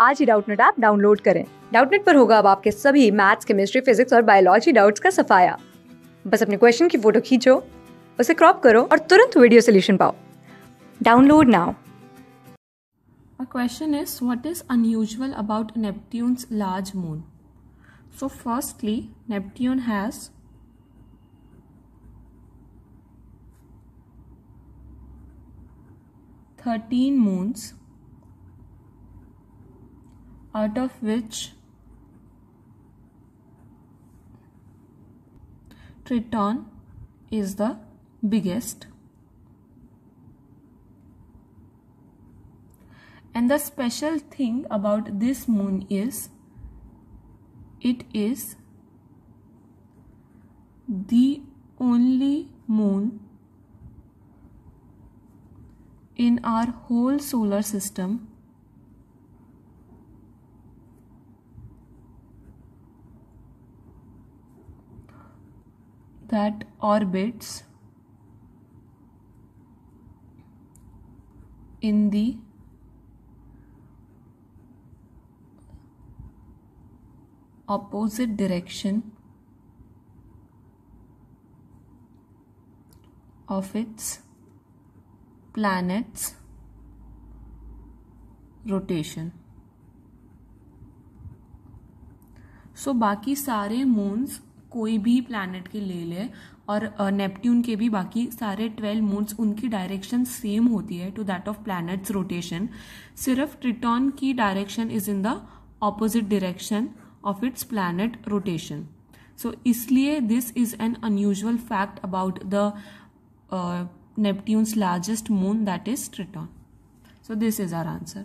आज ही Doubtnut app download करें डाउटनेट पर होगा अब आपके सभी मैथ्स केमिस्ट्री फिजिक्स और बायोलॉजी डाउट्स का सफाया बस अपने क्वेश्चन की फोटो खींचो उसे क्रॉप करो और तुरंत वीडियो सोल्यूशन पाओ download now A question is what is unusual about Neptune's large moon? So firstly, Neptune has thirteen moons. out of which Triton is the biggest and the special thing about this moon is it is the only moon in our whole solar system that orbits in the opposite direction of its planet's rotation. So, बाकी सारे moons कोई भी planet के ले ले और Neptune के भी बाकी सारे ट्वेल्व मून्स उनकी डायरेक्शन सेम होती है to that of planets rotation सिर्फ ट्रिटॉन की direction is in the opposite direction of its planet rotation so इसलिए this is an unusual fact about the Neptune's largest moon that is Triton so this is our answer